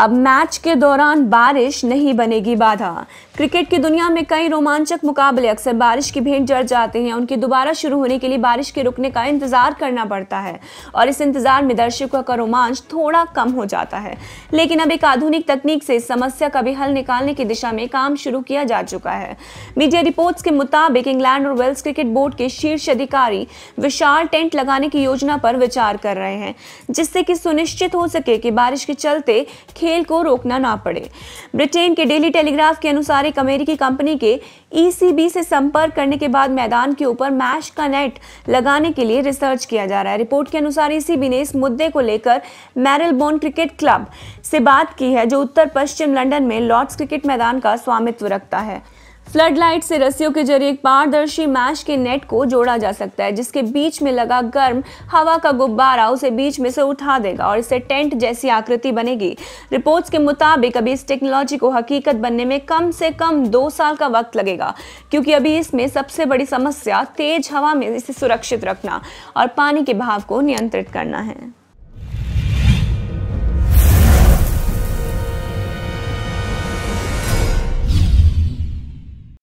अब मैच के दौरान बारिश नहीं बनेगी बाधा क्रिकेट की दुनिया में कई रोमांचक मुकाबले अक्सर बारिश की भेंट जड़ जाते हैं उनके दोबारा शुरू होने के लिए बारिश के रुकने का इंतज़ार करना पड़ता है और इस इंतज़ार में दर्शकों का रोमांच थोड़ा कम हो जाता है लेकिन अब एक आधुनिक तकनीक से इस समस्या का भी हल निकालने की दिशा में काम शुरू किया जा चुका है मीडिया रिपोर्ट्स के मुताबिक इंग्लैंड और वेल्स क्रिकेट बोर्ड के शीर्ष अधिकारी विशाल टेंट लगाने की योजना पर विचार कर रहे हैं जिससे कि सुनिश्चित हो सके कि बारिश के चलते खेल खेल को रोकना ना पड़े ब्रिटेन के डेली टेलीग्राफ के अनुसार एक अमेरिकी कंपनी के ईसीबी e से संपर्क करने के बाद मैदान के ऊपर मैश का नेट लगाने के लिए रिसर्च किया जा रहा है रिपोर्ट के अनुसार ईसीबी e ने इस मुद्दे को लेकर मैरलबोर्न क्रिकेट क्लब से बात की है जो उत्तर पश्चिम लंदन में लॉर्ड्स क्रिकेट मैदान का स्वामित्व रखता है फ्लड लाइट से रस्सियों के जरिए एक पारदर्शी मैश के नेट को जोड़ा जा सकता है जिसके बीच में लगा गर्म हवा का गुब्बारा उसे बीच में से उठा देगा और इससे टेंट जैसी आकृति बनेगी रिपोर्ट्स के मुताबिक अभी इस टेक्नोलॉजी को हकीकत बनने में कम से कम दो साल का वक्त लगेगा क्योंकि अभी इसमें सबसे बड़ी समस्या तेज हवा में इसे सुरक्षित रखना और पानी के भाव को नियंत्रित करना है